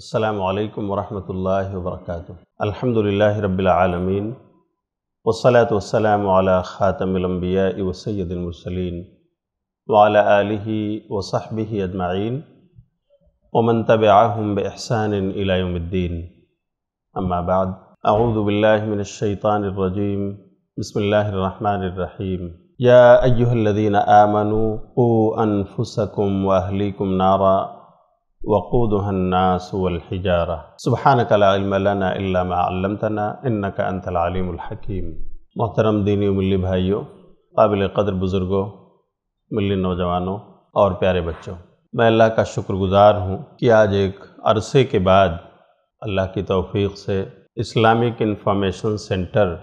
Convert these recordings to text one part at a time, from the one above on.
السلام عليكم ورحمة الله وبركاته الحمد لله رب العالمين والصلاة والسلام على خاتم الأنبياء وسيد المرسلين وعلى آله وصحبه أجمعين ومن تبعهم بإحسان إلى يوم الدين أما بعد أعوذ بالله من الشيطان الرجيم بسم الله الرحمن الرحيم يا أيها الذين آمنوا قوا أنفسكم وأهليكم نارا वक़ूदनास वलहिजारा सुबहान कलामतना इन्ना का अनतलामकीम मोहतरम दीनी मिली भाइयों काबिल कदर बुज़ुर्गों मिली नौजवानों और प्यारे बच्चों मैं अल्लाह का शुक्रगुज़ार हूँ कि आज एक अरसे के बाद अल्लाह की तौफीक से इस्लामिक इन्फॉर्मेशन सेंटर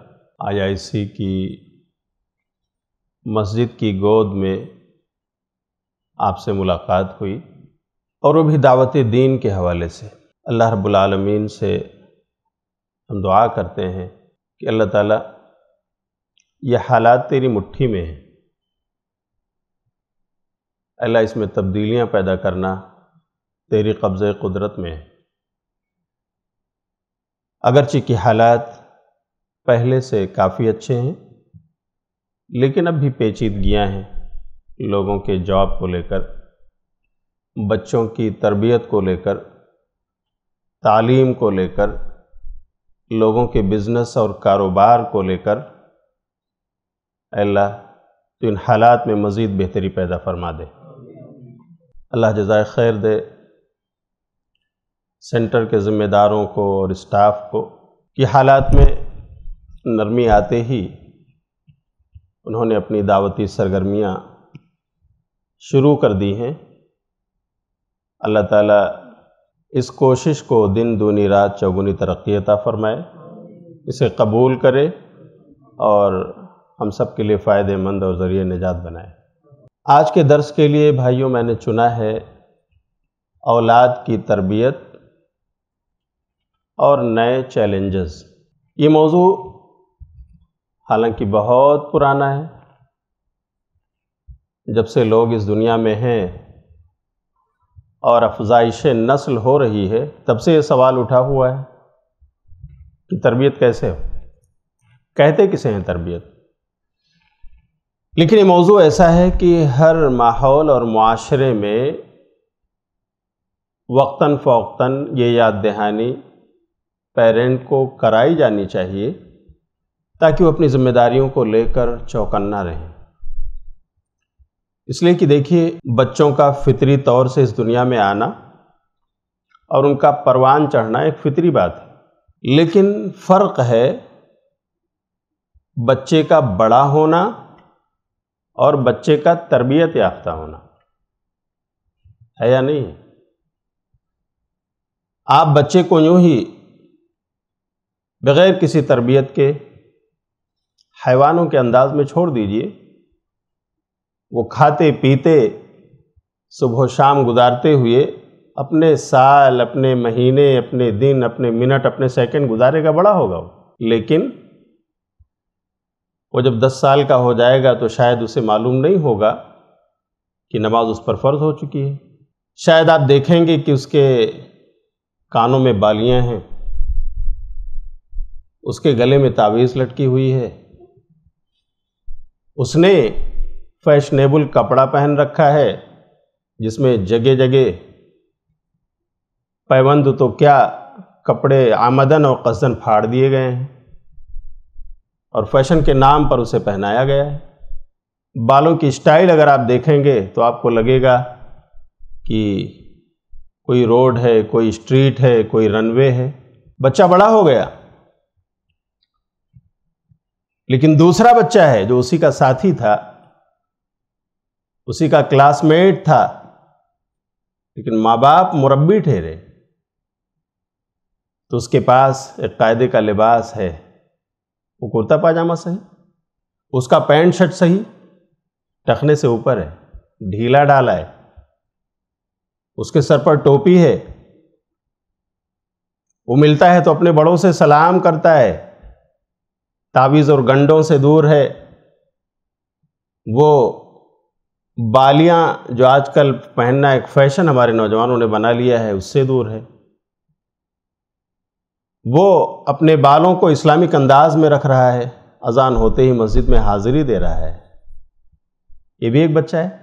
आईआईसी की मस्जिद की गोद में आपसे मुलाकात हुई और वो भी दावत दीन के हवाले से अल्लाह रब्लमीन से हम दुआ करते हैं कि अल्लाह ताला ये हालात तेरी मुट्ठी में हैं अल्लाह इसमें तब्दीलियां पैदा करना तेरी कब्ज़ कुदरत में है अगरचे कि हालात पहले से काफ़ी अच्छे हैं लेकिन अब भी पेचीदगियाँ हैं लोगों के जॉब को लेकर बच्चों की तरबियत को लेकर तालीम को लेकर लोगों के बिज़नेस और कारोबार को लेकर अल्लाह तो इन हालात में मज़ीद बेहतरी पैदा फरमा दे अल्लाह जजाय खैर दे सेंटर के ज़िम्मेदारों को और स्टाफ को कि हालात में नरमी आते ही उन्होंने अपनी दावती सरगर्मियाँ शुरू कर दी हैं अल्लाह ताला इस कोशिश को दिन दूनी रात चौगुनी तरक्की अता फरमाए इसे कबूल करे और हम सब के लिए फ़ायदेमंद और ज़रिए निजात बनाए आज के दर्स के लिए भाइयों मैंने चुना है औलाद की तरबियत और नए चैलेंजेस ये मौजू हालांकि बहुत पुराना है जब से लोग इस दुनिया में हैं और अफजाइश नस्ल हो रही है तब से ये सवाल उठा हुआ है कि तरबियत कैसे हो कहते किसे हैं तरबियत लेकिन ये मौजू ऐसा है कि हर माहौल और माशरे में वक्ता फ़ौक्ता ये याद दहानी पेरेंट को कराई जानी चाहिए ताकि वो अपनी ज़िम्मेदारियों को लेकर चौकन्ना रहें इसलिए कि देखिए बच्चों का फितरी तौर से इस दुनिया में आना और उनका परवान चढ़ना एक फितरी बात है लेकिन फ़र्क है बच्चे का बड़ा होना और बच्चे का तरबियत याफ्ता होना है या नहीं आप बच्चे को यूं ही बग़ैर किसी तरबियत के हैवानों के अंदाज में छोड़ दीजिए वो खाते पीते सुबह शाम गुजारते हुए अपने साल अपने महीने अपने दिन अपने मिनट अपने सेकंड गुजारेगा बड़ा होगा वो लेकिन वो जब दस साल का हो जाएगा तो शायद उसे मालूम नहीं होगा कि नमाज उस पर फ़र्ज़ हो चुकी है शायद आप देखेंगे कि उसके कानों में बालियां हैं उसके गले में तावीज़ लटकी हुई है उसने फैशनेबल कपड़ा पहन रखा है जिसमें जगह जगह पैबंद तो क्या कपड़े आमदन और कसन फाड़ दिए गए हैं और फैशन के नाम पर उसे पहनाया गया है बालों की स्टाइल अगर आप देखेंगे तो आपको लगेगा कि कोई रोड है कोई स्ट्रीट है कोई रनवे है बच्चा बड़ा हो गया लेकिन दूसरा बच्चा है जो उसी का साथी था उसी का क्लासमेट था लेकिन माँ बाप मुरबी ठहरे तो उसके पास एक कायदे का लिबास है वो कुर्ता पाजामा सही उसका पैंट शर्ट सही टखने से ऊपर है ढीला डाला है उसके सर पर टोपी है वो मिलता है तो अपने बड़ों से सलाम करता है तावीज़ और गंडों से दूर है वो बालियां जो आजकल पहनना एक फैशन हमारे नौजवानों ने बना लिया है उससे दूर है वो अपने बालों को इस्लामिक अंदाज में रख रहा है अजान होते ही मस्जिद में हाजिरी दे रहा है ये भी एक बच्चा है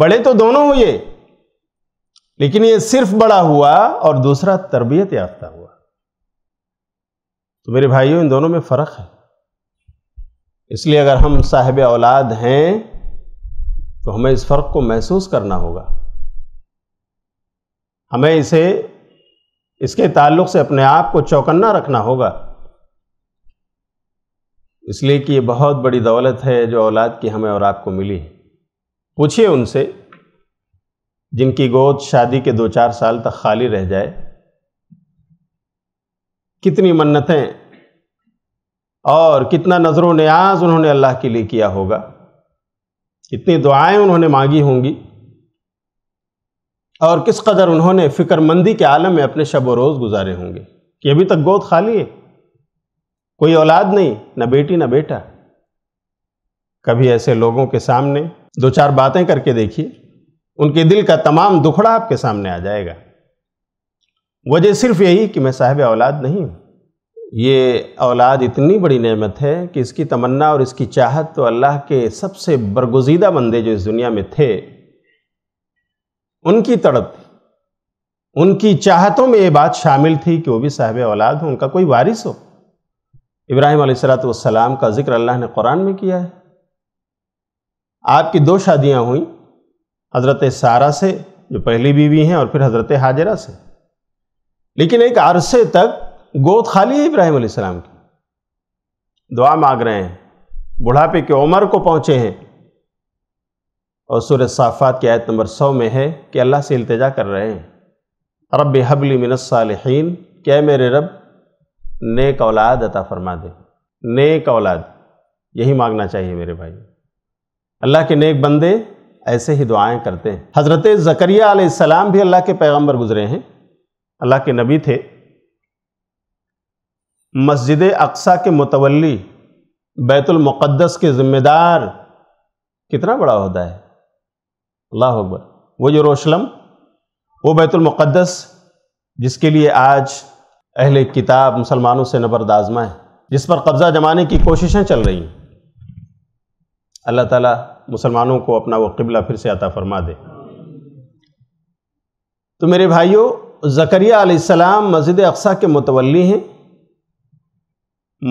बड़े तो दोनों हुए लेकिन ये सिर्फ बड़ा हुआ और दूसरा तरबियत याफ्ता हुआ तो मेरे भाइयों इन दोनों में फ़र्क है इसलिए अगर हम साहेब औलाद हैं तो हमें इस फ़र्क को महसूस करना होगा हमें इसे इसके ताल्लुक से अपने आप को चौकन्ना रखना होगा इसलिए कि ये बहुत बड़ी दौलत है जो औलाद की हमें और आपको मिली है पूछिए उनसे जिनकी गोद शादी के दो चार साल तक खाली रह जाए कितनी मन्नतें और कितना नजरों न्याज उन्होंने अल्लाह के लिए किया होगा इतनी दुआएं उन्होंने मांगी होंगी और किस कदर उन्होंने फ़िक्रमंदी के आलम में अपने शब व रोज़ गुजारे होंगे कि अभी तक गोद खाली है कोई औलाद नहीं ना बेटी ना बेटा कभी ऐसे लोगों के सामने दो चार बातें करके देखिए उनके दिल का तमाम दुखड़ा आपके सामने आ जाएगा वजह सिर्फ यही कि मैं साहब औलाद नहीं हूँ ये औलाद इतनी बड़ी नेमत है कि इसकी तमन्ना और इसकी चाहत तो अल्लाह के सबसे बरगुजीदा बंदे जो इस दुनिया में थे उनकी तड़प थी उनकी चाहतों में ये बात शामिल थी कि वो भी साहब औलाद हो उनका कोई वारिस हो इब्राहिम सलाम का जिक्र अल्लाह ने कुरान में किया है आपकी दो शादियां हुई हज़रत सारा से जो पहली बीवी हैं और फिर हज़रत हाजरा से लेकिन एक अरसे तक गोद खाली है इब्राहिम सलाम की दुआ मांग रहे हैं बुढ़ापे के उम्र को पहुँचे हैं और सूरज साफ़ात की आयत नंबर सौ में है कि अल्लाह से इल्तजा कर रहे हैं रब हबली मिनसालहीन क्या मेरे रब नेक औलाद अता फरमा दे नेक औलाद यही मांगना चाहिए मेरे भाई अल्लाह के नेक बंदे ऐसे ही दुआएं करते हैं हज़रत ज़करिया सलाम भी अल्लाह के पैगंबर गुजरे हैं अल्लाह के नबी थे मस्जिद अक्सा के मुतवली बैतुलमक़दस के ज़िम्मेदार कितना बड़ा होता है अल्लाह अकबर वो यरूशलम वो बैतुलमक़दस जिसके लिए आज अहले किताब मुसलमानों से नबरदाजमा है जिस पर कब्ज़ा जमाने की कोशिशें चल रही हैं अल्लाह ताला मुसलमानों को अपना वो किबला फिर से अता फरमा दे तो मेरे भाइयों ज़करिया सलाम मस्जिद अक्सा के मुतवली हैं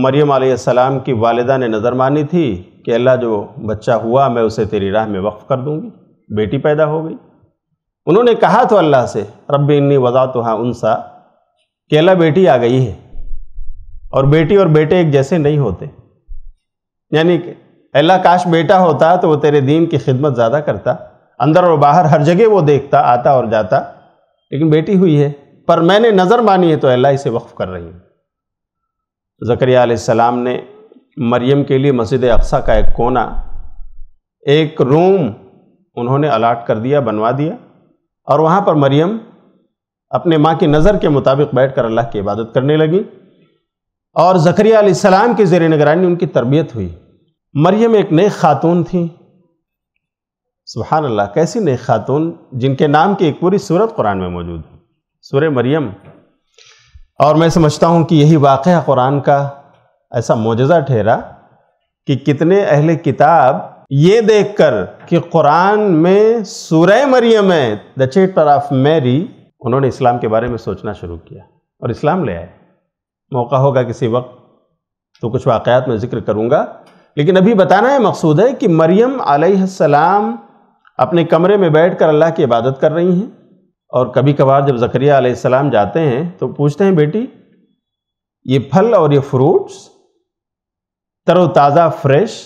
मरियम आसमाम की वालदा ने नज़र मानी थी कि अल्लाह जो बच्चा हुआ मैं उसे तेरी राह में वक्फ़ कर दूँगी बेटी पैदा हो गई उन्होंने कहा तो अल्लाह से रब इन्नी वज़ा तो हाँ उनसा कि अल्लाह बेटी आ गई है और बेटी और बेटे एक जैसे नहीं होते यानी अल्लाह काश बेटा होता तो वो तेरे दीन की खिदमत ज़्यादा करता अंदर और बाहर हर जगह वो देखता आता और जाता लेकिन बेटी हुई है पर मैंने नज़र मानी है तो अल्लाह इसे वक्फ़ कर रही हूँ ज़करिया सलाम ने मरियम के लिए मस्जिद अक्सा का एक कोना एक रूम उन्होंने अलाट कर दिया बनवा दिया और वहाँ पर मरियम अपने माँ की नज़र के मुताबिक बैठकर अल्लाह की इबादत करने लगी और ज़करिया सलाम की जेर निगरानी उनकी तरबियत हुई मरियम एक नई खातून थी सुबहानल्ला कैसी नई खातून जिनके नाम की एक पूरी सूरत कुरान में मौजूद है सूर मरियम और मैं समझता हूँ कि यही वाक़ कुरान का ऐसा मुजज़ा ठहरा कि कितने अहले किताब ये देखकर कि कुरान में सूरह मरियम है द चेटर ऑफ मैरी उन्होंने इस्लाम के बारे में सोचना शुरू किया और इस्लाम ले आए मौका होगा किसी वक्त तो कुछ वाक़ात में ज़िक्र करूँगा लेकिन अभी बताना है मकसूद है कि मरियम आलाम अपने कमरे में बैठ कर अल्लाह की इबादत कर रही हैं और कभी कभार जब जकरिया आसमाम जाते हैं तो पूछते हैं बेटी ये फल और ये फ्रूट्स तरोताज़ा फ्रेश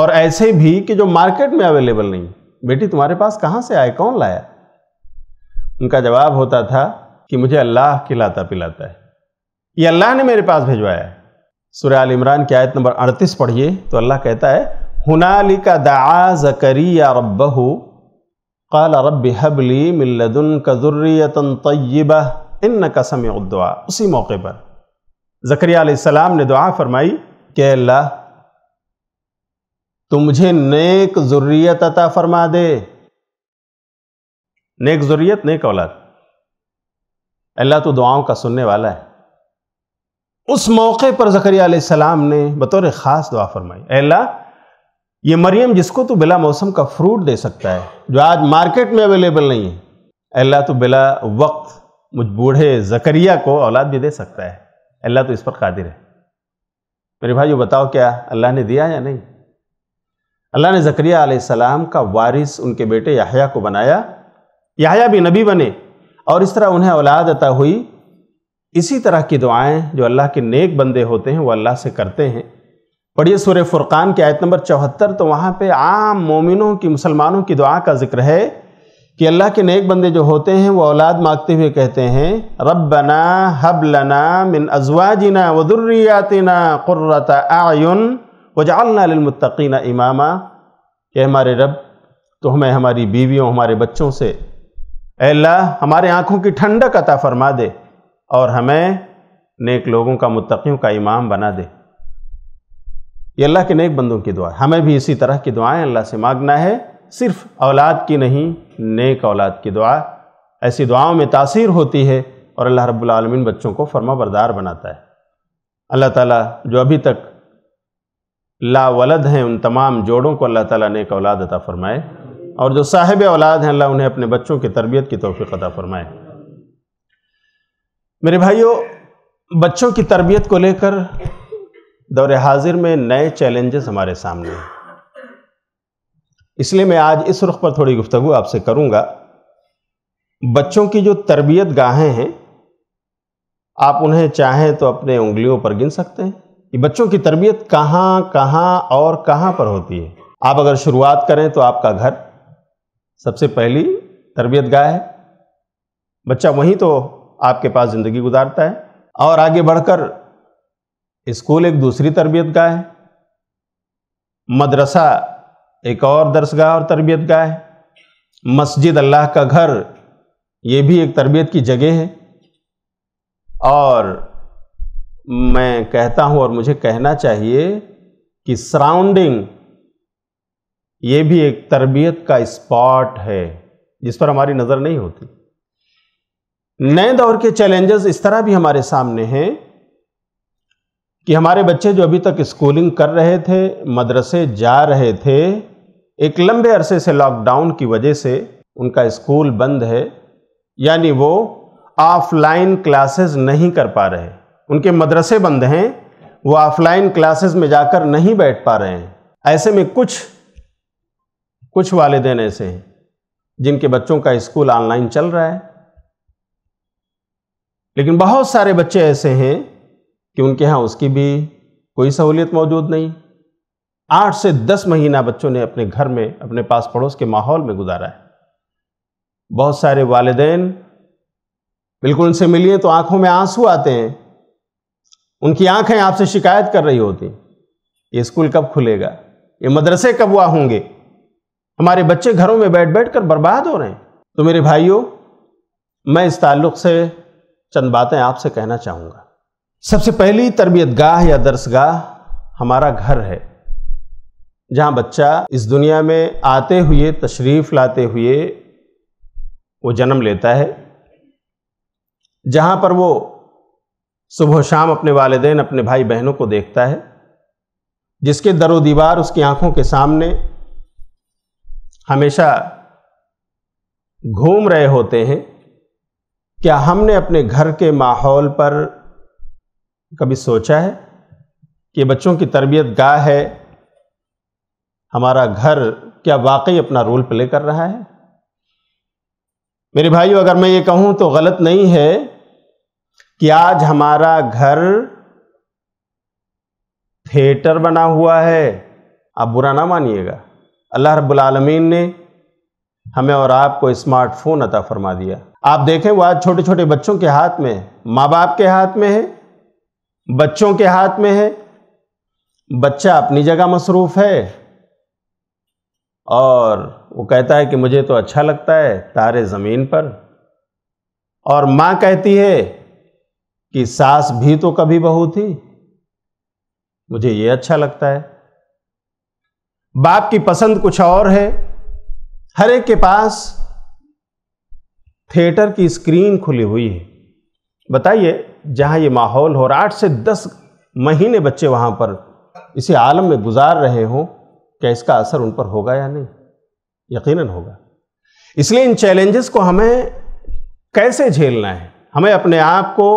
और ऐसे भी कि जो मार्केट में अवेलेबल नहीं बेटी तुम्हारे पास कहाँ से आए कौन लाया उनका जवाब होता था कि मुझे अल्लाह खिलाता पिलाता है ये अल्लाह ने मेरे पास भिजवाया है आल इमरान की आयत नंबर अड़तीस पढ़िए तो अल्लाह कहता है हुनालिका दा जकरिया रब्बहू काल रब हबली मिल्लदन कजुर्रियतन तय्यबा इन कसम उद्दुआ उसी मौके पर जकरिया सलाम ने दुआ फरमाई कि अल्लाह तो मुझे नेक ज़ुर्रियत अता फरमा दे नेक ज़ुर्रियत नेक औलाद अल्लाह तो दुआओं का सुनने वाला है उस मौके पर जकरिया सलाम ने बतौर ख़ास दुआ फरमाई अल्लाह ये मरियम जिसको तू बिला मौसम का फ्रूट दे सकता है जो आज मार्केट में अवेलेबल नहीं है अल्लाह तो बिला वक्त मुझ बूढ़े जकरिया को औलाद भी दे सकता है अल्लाह तो इस पर कादिर है मेरे भाई बताओ क्या अल्लाह ने दिया या नहीं अल्लाह ने जकरिया आसमाम का वारिस उनके बेटे याहया को बनाया याहया भी नबी बने और इस तरह उन्हें औलाद अता हुई इसी तरह की दुआएं जो अल्लाह के नेक बंदे होते हैं वो अल्लाह से करते हैं पढ़िए सूर्य फुरकान की आयत नंबर चौहत्तर तो वहाँ पे आम मोमिनों की मुसलमानों की दुआ का जिक्र है कि अल्लाह के नेक बंदे जो होते हैं वो औलाद मांगते हुए कहते हैं रबना हबलना मिन अजवाजिना वदुर्रियातना क़ुर्रत आयुन वजालना इमामा कि हमारे रब तो हमें हमारी बीवियों हमारे बच्चों से अल्लाह हमारे आँखों की ठंडक अता फरमा दे और हमें नेक लोगों का मुत्तकियों का इमाम बना दे ये अल्लाह के नेक बंदों की दुआ हमें भी इसी तरह की दुआएं अल्लाह से मांगना है सिर्फ औलाद की नहीं नेक औलाद की दुआ ऐसी दुआओं में तासीर होती है और अल्लाह रब्बुल बच्चों को फर्मा बरदार बनाता है अल्लाह ताला जो अभी तक ला वलद हैं उन तमाम जोड़ों को अल्लाह ताला नेक औलाद अता फ़रमाए और जो साहिब औलाद हैं अल्लाह उन्हें अपने बच्चों की तरबियत की तोफ़ी अता फ़रमाए मेरे भाइयों बच्चों की तरबियत को लेकर दौर हाजिर में नए चैलेंजेस हमारे सामने हैं इसलिए मैं आज इस रुख पर थोड़ी गुफ्तु आपसे करूंगा बच्चों की जो तरबियत गाहें हैं आप उन्हें चाहें तो अपने उंगलियों पर गिन सकते हैं कि बच्चों की तरबियत कहाँ कहाँ और कहाँ पर होती है आप अगर शुरुआत करें तो आपका घर सबसे पहली तरबियत गाह है बच्चा वहीं तो आपके पास ज़िंदगी गुजारता है और आगे बढ़कर स्कूल एक दूसरी तरबियत का है मदरसा एक और दरसगाह और तरबियत का है मस्जिद अल्लाह का घर ये भी एक तरबियत की जगह है और मैं कहता हूँ और मुझे कहना चाहिए कि सराउंडिंग ये भी एक तरबियत का स्पॉट है जिस पर हमारी नज़र नहीं होती नए दौर के चैलेंजेस इस तरह भी हमारे सामने हैं कि हमारे बच्चे जो अभी तक स्कूलिंग कर रहे थे मदरसे जा रहे थे एक लंबे अरसे से लॉकडाउन की वजह से उनका स्कूल बंद है यानी वो ऑफलाइन क्लासेस नहीं कर पा रहे उनके मदरसे बंद हैं वो ऑफलाइन क्लासेस में जाकर नहीं बैठ पा रहे हैं ऐसे में कुछ कुछ वालदेन ऐसे हैं जिनके बच्चों का स्कूल ऑनलाइन चल रहा है लेकिन बहुत सारे बच्चे ऐसे हैं कि उनके यहाँ उसकी भी कोई सहूलियत मौजूद नहीं आठ से दस महीना बच्चों ने अपने घर में अपने पास पड़ोस के माहौल में गुजारा है बहुत सारे वालदेन बिल्कुल उनसे मिलिए तो आंखों में आंसू आते हैं उनकी आंखें आपसे शिकायत कर रही होती ये स्कूल कब खुलेगा ये मदरसे कब हुआ होंगे हमारे बच्चे घरों में बैठ बैठ कर बर्बाद हो रहे हैं तो मेरे भाइयों मैं इस ताल्लुक़ से चंद बातें आपसे कहना चाहूँगा सबसे पहली तरबियत गाह या दरसगाह हमारा घर है जहाँ बच्चा इस दुनिया में आते हुए तशरीफ़ लाते हुए वो जन्म लेता है जहाँ पर वो सुबह शाम अपने वालदेन अपने भाई बहनों को देखता है जिसके दरो दीवार उसकी आंखों के सामने हमेशा घूम रहे होते हैं क्या हमने अपने घर के माहौल पर कभी सोचा है कि बच्चों की तरबियत गाह है हमारा घर क्या वाकई अपना रोल प्ले कर रहा है मेरे भाइयों अगर मैं ये कहूं तो गलत नहीं है कि आज हमारा घर थिएटर बना हुआ है आप बुरा ना मानिएगा अल्लाह रब्बुल आलमीन ने हमें और आपको स्मार्टफोन अता फरमा दिया आप देखें वो आज छोटे छोटे बच्चों के हाथ में माँ बाप के हाथ में है बच्चों के हाथ में है बच्चा अपनी जगह मसरूफ़ है और वो कहता है कि मुझे तो अच्छा लगता है तारे ज़मीन पर और माँ कहती है कि सास भी तो कभी बहू थी मुझे ये अच्छा लगता है बाप की पसंद कुछ और है हर एक के पास थिएटर की स्क्रीन खुली हुई है बताइए जहाँ ये माहौल हो रहा आठ से दस महीने बच्चे वहाँ पर इसी आलम में गुजार रहे हों क्या इसका असर उन पर होगा या नहीं यकीनन होगा इसलिए इन चैलेंजेस को हमें कैसे झेलना है हमें अपने आप को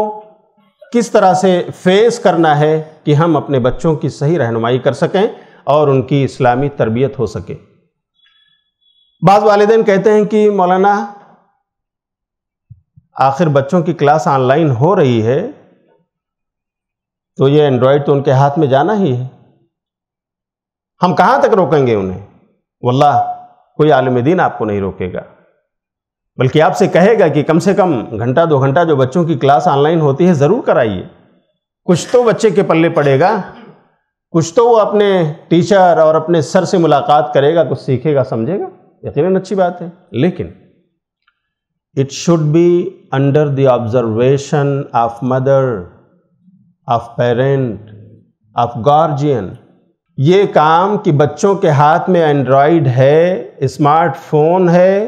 किस तरह से फेस करना है कि हम अपने बच्चों की सही रहनुमाई कर सकें और उनकी इस्लामी तरबियत हो सके बाज़ वालदेन कहते हैं कि मौलाना आखिर बच्चों की क्लास ऑनलाइन हो रही है तो ये एंड्रॉयड तो उनके हाथ में जाना ही है हम कहाँ तक रोकेंगे उन्हें वल्लाह कोई आलम दिन आपको नहीं रोकेगा बल्कि आपसे कहेगा कि कम से कम घंटा दो घंटा जो बच्चों की क्लास ऑनलाइन होती है ज़रूर कराइए कुछ तो बच्चे के पल्ले पड़ेगा कुछ तो वो अपने टीचर और अपने सर से मुलाकात करेगा कुछ सीखेगा समझेगा यकीन अच्छी बात है लेकिन it should be under the observation of mother, of parent, of guardian. ये काम कि बच्चों के हाथ में एंड्रॉयड है स्मार्टफोन है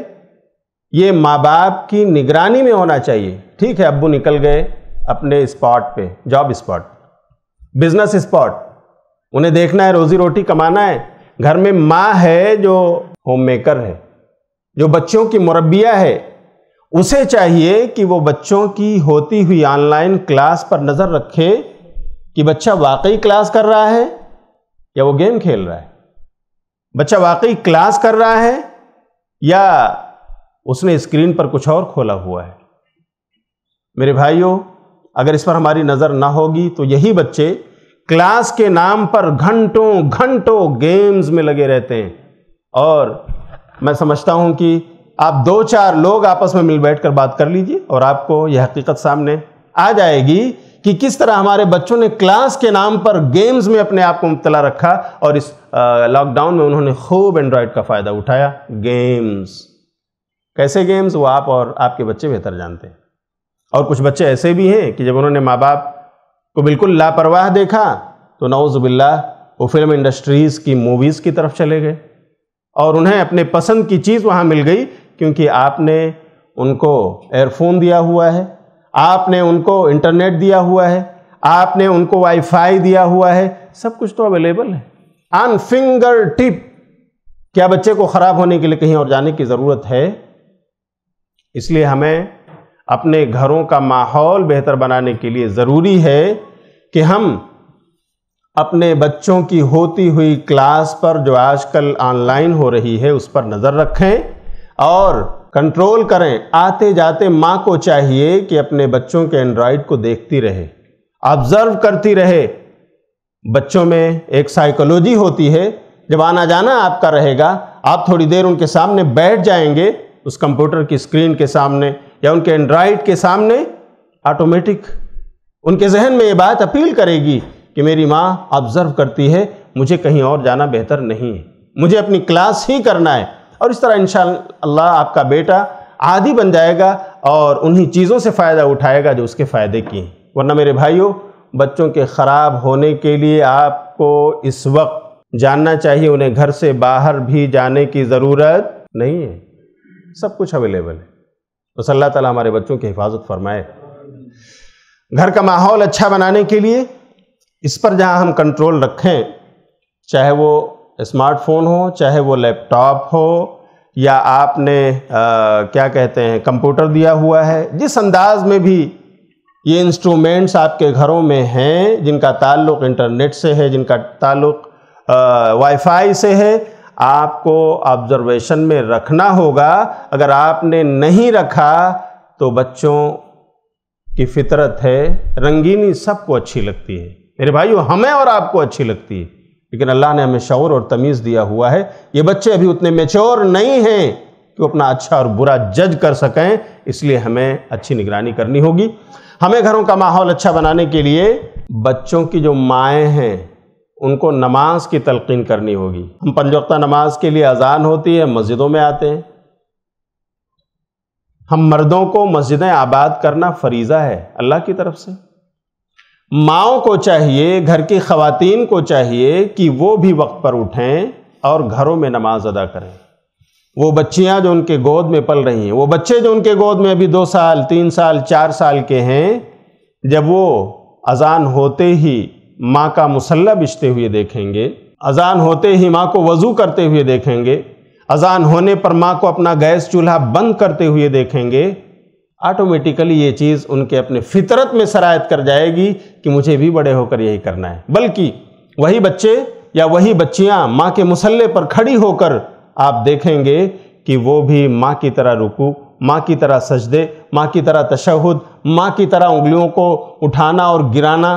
ये माँ बाप की निगरानी में होना चाहिए ठीक है अब्बू निकल गए अपने स्पॉट पे जॉब स्पॉट बिजनेस स्पॉट उन्हें देखना है रोजी रोटी कमाना है घर में माँ है जो होममेकर है जो बच्चों की मुरबिया है उसे चाहिए कि वो बच्चों की होती हुई ऑनलाइन क्लास पर नज़र रखे कि बच्चा वाकई क्लास कर रहा है या वो गेम खेल रहा है बच्चा वाकई क्लास कर रहा है या उसने स्क्रीन पर कुछ और खोला हुआ है मेरे भाइयों अगर इस पर हमारी नज़र ना होगी तो यही बच्चे क्लास के नाम पर घंटों घंटों गेम्स में लगे रहते हैं और मैं समझता हूं कि आप दो चार लोग आपस में मिल बैठ कर बात कर लीजिए और आपको यह हकीकत सामने आ जाएगी कि किस तरह हमारे बच्चों ने क्लास के नाम पर गेम्स में अपने आप को मुबतला रखा और इस लॉकडाउन में उन्होंने खूब एंड्रॉयड का फ़ायदा उठाया गेम्स कैसे गेम्स वो आप और आपके बच्चे बेहतर जानते हैं और कुछ बच्चे ऐसे भी हैं कि जब उन्होंने माँ बाप को बिल्कुल लापरवाह देखा तो नौज़बिल्ला वो फिल्म इंडस्ट्रीज़ की मूवीज़ की तरफ चले गए और उन्हें अपने पसंद की चीज़ वहाँ मिल गई क्योंकि आपने उनको एयरफोन दिया हुआ है आपने उनको इंटरनेट दिया हुआ है आपने उनको वाईफाई दिया हुआ है सब कुछ तो अवेलेबल है आन फिंगर टिप क्या बच्चे को ख़राब होने के लिए कहीं और जाने की ज़रूरत है इसलिए हमें अपने घरों का माहौल बेहतर बनाने के लिए ज़रूरी है कि हम अपने बच्चों की होती हुई क्लास पर जो आजकल ऑनलाइन हो रही है उस पर नज़र रखें और कंट्रोल करें आते जाते माँ को चाहिए कि अपने बच्चों के एंड्रॉयड को देखती रहे ऑब्जर्व करती रहे बच्चों में एक साइकोलॉजी होती है जब आना जाना आपका रहेगा आप थोड़ी देर उनके सामने बैठ जाएंगे उस कंप्यूटर की स्क्रीन के सामने या उनके एंड्रॉयड के सामने ऑटोमेटिक उनके जहन में ये बात अपील करेगी कि मेरी माँ ऑब्जर्व करती है मुझे कहीं और जाना बेहतर नहीं है मुझे अपनी क्लास ही करना है और इस तरह इन आपका बेटा आदि बन जाएगा और उन्हीं चीज़ों से फ़ायदा उठाएगा जो उसके फ़ायदे की हैं वरना मेरे भाइयों बच्चों के ख़राब होने के लिए आपको इस वक्त जानना चाहिए उन्हें घर से बाहर भी जाने की ज़रूरत नहीं है सब कुछ अवेलेबल है बस अल्लाह ताला हमारे बच्चों की हिफाजत फरमाए घर का माहौल अच्छा बनाने के लिए इस पर जहाँ हम कंट्रोल रखें चाहे वो स्मार्टफोन हो चाहे वो लैपटॉप हो या आपने आ, क्या कहते हैं कंप्यूटर दिया हुआ है जिस अंदाज में भी ये इंस्ट्रूमेंट्स आपके घरों में हैं जिनका ताल्लुक़ इंटरनेट से है जिनका ताल्लुक़ वाईफाई से है आपको ऑब्जर्वेशन में रखना होगा अगर आपने नहीं रखा तो बच्चों की फितरत है रंगीनी सबको अच्छी लगती है मेरे भाई हमें और आपको अच्छी लगती है लेकिन अल्लाह ने हमें शौर और तमीज़ दिया हुआ है ये बच्चे अभी उतने मेच्योर नहीं हैं कि अपना अच्छा और बुरा जज कर सकें इसलिए हमें अच्छी निगरानी करनी होगी हमें घरों का माहौल अच्छा बनाने के लिए बच्चों की जो माएँ हैं उनको नमाज की तलकिन करनी होगी हम पंजोक्ता नमाज के लिए अजान होती है मस्जिदों में आते हैं हम मर्दों को मस्जिदें आबाद करना फरीज़ा है अल्लाह की तरफ से माओ को चाहिए घर की खातन को चाहिए कि वो भी वक्त पर उठें और घरों में नमाज अदा करें वो बच्चियां जो उनके गोद में पल रही हैं वो बच्चे जो उनके गोद में अभी दो साल तीन साल चार साल के हैं जब वो अजान होते ही माँ का मुसल्ला बिछते हुए देखेंगे अजान होते ही माँ को वज़ू करते हुए देखेंगे अजान होने पर माँ को अपना गैस चूल्हा बंद करते हुए देखेंगे ऑटोमेटिकली ये चीज़ उनके अपने फितरत में शरायत कर जाएगी कि मुझे भी बड़े होकर यही करना है बल्कि वही बच्चे या वही बच्चियाँ माँ के मुसल्ले पर खड़ी होकर आप देखेंगे कि वो भी माँ की तरह रुकू माँ की तरह सजदे माँ की तरह तशहद माँ की तरह उंगलियों को उठाना और गिराना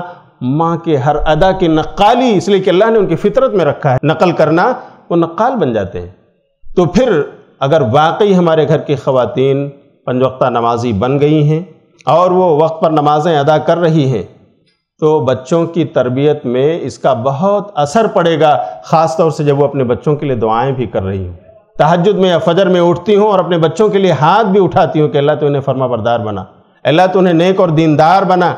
माँ के हर अदा की नकाली इसलिए कि अल्लाह ने उनकी फितरत में रखा है नकल करना वो नकाल बन जाते हैं तो फिर अगर वाकई हमारे घर की खातन पंज वक्ता नमाजी बन गई हैं और वो वक्त पर नमाज़ें अदा कर रही हैं तो बच्चों की तरबियत में इसका बहुत असर पड़ेगा ख़ास तौर से जब वो अपने बच्चों के लिए दुआएं भी कर रही हूँ तहजद में या फजर में उठती हूँ और अपने बच्चों के लिए हाथ भी उठाती हूँ कि अल्लाह तो उन्हें फर्मा बरदार बना अल्लाह तो उन्हें नेक और दीनदार बना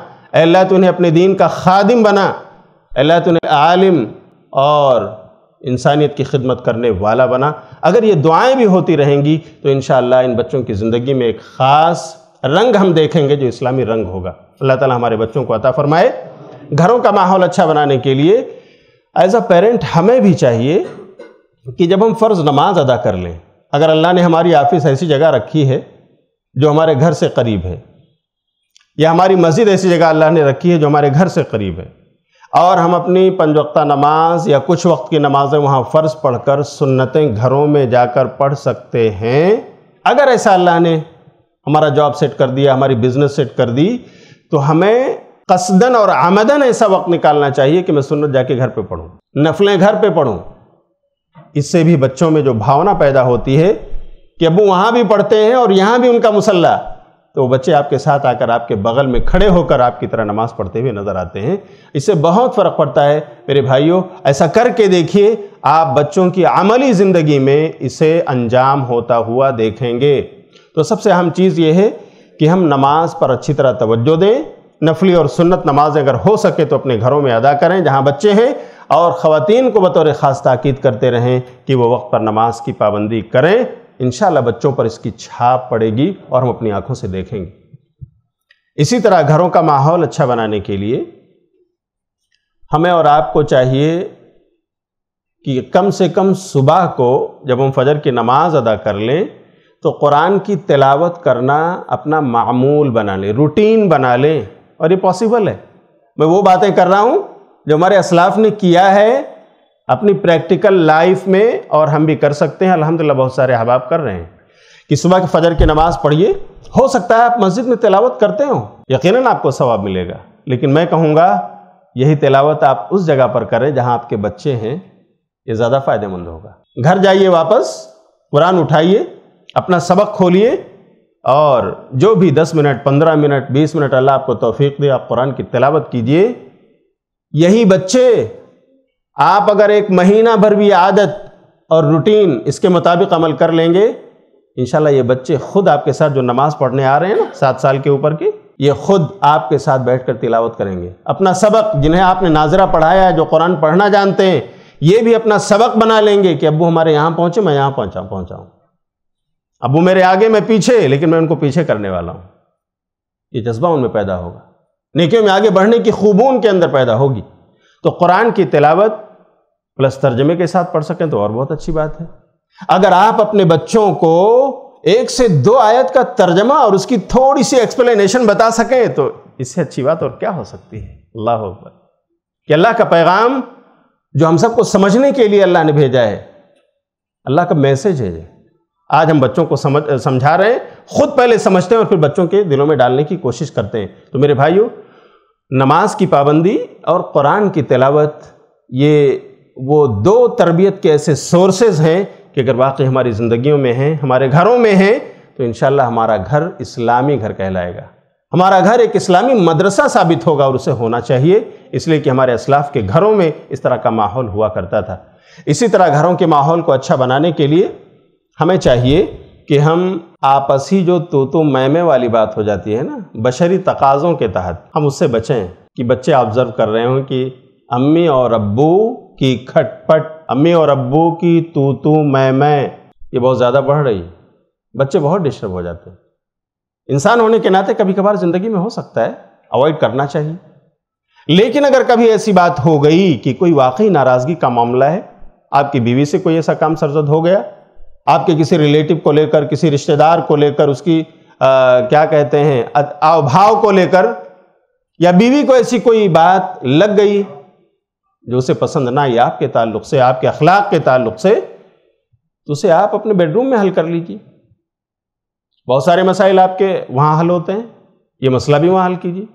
अल्लाह तो उन्हें अपने दीन का खादिम बना अल्लाह तो उन्हें आलिम और इंसानियत की खिदमत करने वाला बना अगर ये दुआएं भी होती रहेंगी तो इन इन बच्चों की ज़िंदगी में एक ख़ास रंग हम देखेंगे जो इस्लामी रंग होगा अल्लाह ताला हमारे बच्चों को अता फरमाए घरों का माहौल अच्छा बनाने के लिए एज अ पेरेंट हमें भी चाहिए कि जब हम फ़र्ज़ नमाज अदा कर लें अगर अल्लाह ने हमारी ऑफिस ऐसी जगह रखी है जो हमारे घर से करीब है या हमारी मस्जिद ऐसी जगह अल्लाह ने रखी है जो हमारे घर से करीब है और हम अपनी पंजवक्ता नमाज या कुछ वक्त की नमाज़ें वहाँ फ़र्ज़ पढ़कर सुन्नतें घरों में जाकर पढ़ सकते हैं अगर ऐसा अल्लाह ने हमारा जॉब सेट कर दिया हमारी बिज़नेस सेट कर दी तो हमें कसदन और आमदन ऐसा वक्त निकालना चाहिए कि मैं सुन्नत जाके घर पे पढ़ूँ नफलें घर पे पढ़ूँ इससे भी बच्चों में जो भावना पैदा होती है कि अब वहाँ भी पढ़ते हैं और यहाँ भी उनका मुसल्ला तो वो बच्चे आपके साथ आकर आपके बगल में खड़े होकर आपकी तरह नमाज़ पढ़ते हुए नज़र आते हैं इससे बहुत फ़र्क पड़ता है मेरे भाइयों ऐसा करके देखिए आप बच्चों की अमली ज़िंदगी में इसे अंजाम होता हुआ देखेंगे तो सबसे अहम चीज़ ये है कि हम नमाज पर अच्छी तरह तवज्जो दें नफली और सुन्नत नमाज अगर हो सके तो अपने घरों में अदा करें जहाँ बच्चे हैं और ख़वान को बतौर ख़ास ताक़द करते रहें कि वो वक्त पर नमाज की पाबंदी करें इन बच्चों पर इसकी छाप पड़ेगी और हम अपनी आंखों से देखेंगे इसी तरह घरों का माहौल अच्छा बनाने के लिए हमें और आपको चाहिए कि कम से कम सुबह को जब हम फजर की नमाज अदा कर लें तो कुरान की तिलावत करना अपना मामूल बना लें रूटीन बना लें और ये पॉसिबल है मैं वो बातें कर रहा हूँ जो हमारे असलाफ ने किया है अपनी प्रैक्टिकल लाइफ में और हम भी कर सकते हैं अल्हम्दुलिल्लाह बहुत सारे अहबाब कर रहे हैं कि सुबह के फजर की नमाज़ पढ़िए हो सकता है आप मस्जिद में तिलावत करते हो यकीनन आपको सवाब मिलेगा लेकिन मैं कहूँगा यही तिलावत आप उस जगह पर करें जहाँ आपके बच्चे हैं ये ज़्यादा फ़ायदेमंद होगा घर जाइए वापस कुरान उठाइए अपना सबक खोलिए और जो भी 10 मिनट 15 मिनट 20 मिनट अल्लाह आपको तोफ़ी दे आप कुरान की तिलावत कीजिए यही बच्चे आप अगर एक महीना भर भी आदत और रूटीन इसके मुताबिक अमल कर लेंगे इन ये बच्चे खुद आपके साथ जो नमाज़ पढ़ने आ रहे हैं ना सात साल के ऊपर की ये खुद आपके साथ बैठकर तिलावत करेंगे अपना सबक जिन्हें आपने नाजरा पढ़ाया है जो कुरान पढ़ना जानते हैं ये भी अपना सबक बना लेंगे कि अबू हमारे यहाँ पहुँचे मैं यहाँ पहुँचा पहुँचाऊँ अबू मेरे आगे मैं पीछे लेकिन मैं उनको पीछे करने वाला हूँ ये जज्बा उनमें पैदा होगा नेकियों में आगे बढ़ने की खूबून के अंदर पैदा होगी तो कुरान की तिलावत प्लस तर्जमे के साथ पढ़ सकें तो और बहुत अच्छी बात है अगर आप अपने बच्चों को एक से दो आयत का तर्जमा और उसकी थोड़ी सी एक्सप्लेनेशन बता सकें तो इससे अच्छी बात और क्या हो सकती है अल्लाह अकबर कि अल्लाह का पैगाम जो हम सबको समझने के लिए अल्लाह ने भेजा है अल्लाह का मैसेज है आज हम बच्चों को समझ समझा रहे हैं खुद पहले समझते हैं और फिर बच्चों के दिलों में डालने की कोशिश करते हैं तो मेरे भाइयों नमाज की पाबंदी और कुरान की तिलावत ये वो दो तरबियत के ऐसे सोर्सेज हैं कि अगर वाकई हमारी ज़िंदगियों में हैं हमारे घरों में हैं तो इन हमारा घर इस्लामी घर कहलाएगा हमारा घर एक इस्लामी मदरसा साबित होगा और उसे होना चाहिए इसलिए कि हमारे असलाफ के घरों में इस तरह का माहौल हुआ करता था इसी तरह घरों के माहौल को अच्छा बनाने के लिए हमें चाहिए कि हम आपसी जो तो तो मैमे वाली बात हो जाती है ना बशरी तकाज़ों के तहत हम उससे बचें कि बच्चे ऑब्ज़र्व कर रहे हों कि अम्मी और अब्बू की खटपट अम्मी और अब्बू की तू तू मैं मैं ये बहुत ज़्यादा बढ़ रही है बच्चे बहुत डिस्टर्ब हो जाते हैं इंसान होने के नाते कभी कभार ज़िंदगी में हो सकता है अवॉइड करना चाहिए लेकिन अगर कभी ऐसी बात हो गई कि कोई वाकई नाराज़गी का मामला है आपकी बीवी से कोई ऐसा काम सरजद हो गया आपके किसी रिलेटिव को लेकर किसी रिश्तेदार को लेकर उसकी आ, क्या कहते हैं अभाव को लेकर या बीवी को ऐसी कोई बात लग गई जो उसे पसंद ना आई आपके ताल्लुक से आपके अखलाक के ताल्लुक से तो उसे आप अपने बेडरूम में हल कर लीजिए बहुत सारे मसाइल आपके वहाँ हल होते हैं ये मसला भी वहाँ हल कीजिए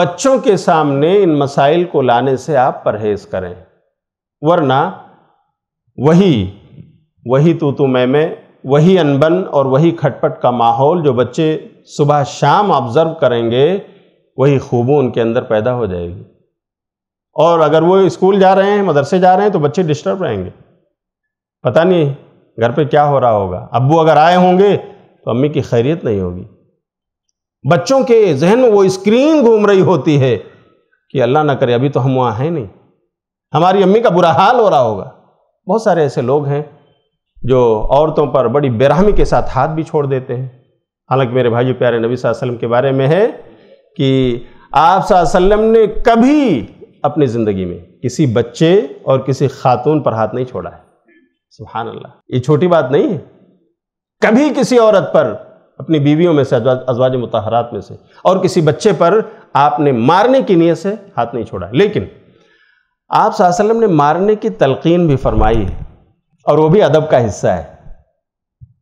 बच्चों के सामने इन मसाइल को लाने से आप परहेज करें वरना वही वही तो तू मैं में वही अनबन और वही खटपट का माहौल जो बच्चे सुबह शाम ऑब्ज़र्व करेंगे वही खूबों उनके अंदर पैदा हो जाएगी और अगर वो स्कूल जा रहे हैं मदरसे जा रहे हैं तो बच्चे डिस्टर्ब रहेंगे पता नहीं घर पे क्या हो रहा होगा अबू अगर आए होंगे तो अम्मी की खैरियत नहीं होगी बच्चों के जहन में वो स्क्रीन घूम रही होती है कि अल्लाह ना करे अभी तो हम वहाँ हैं नहीं हमारी अम्मी का बुरा हाल हो रहा होगा बहुत सारे ऐसे लोग हैं जो औरतों पर बड़ी बेरहमी के साथ हाथ भी छोड़ देते हैं हालांकि मेरे भाई प्यारे नबी वसल्लम के बारे में है कि आप वसल्लम ने कभी अपनी ज़िंदगी में किसी बच्चे और किसी खातून पर हाथ नहीं छोड़ा है सुबहान अल्लाह ये छोटी बात नहीं है कभी किसी औरत पर अपनी बीवियों में से अजवाज मतहरात में से और किसी बच्चे पर आपने मारने की नीयत से हाथ नहीं छोड़ा लेकिन आप वसल्लम ने मारने की तलकीन भी फरमाई है और वो भी अदब का हिस्सा है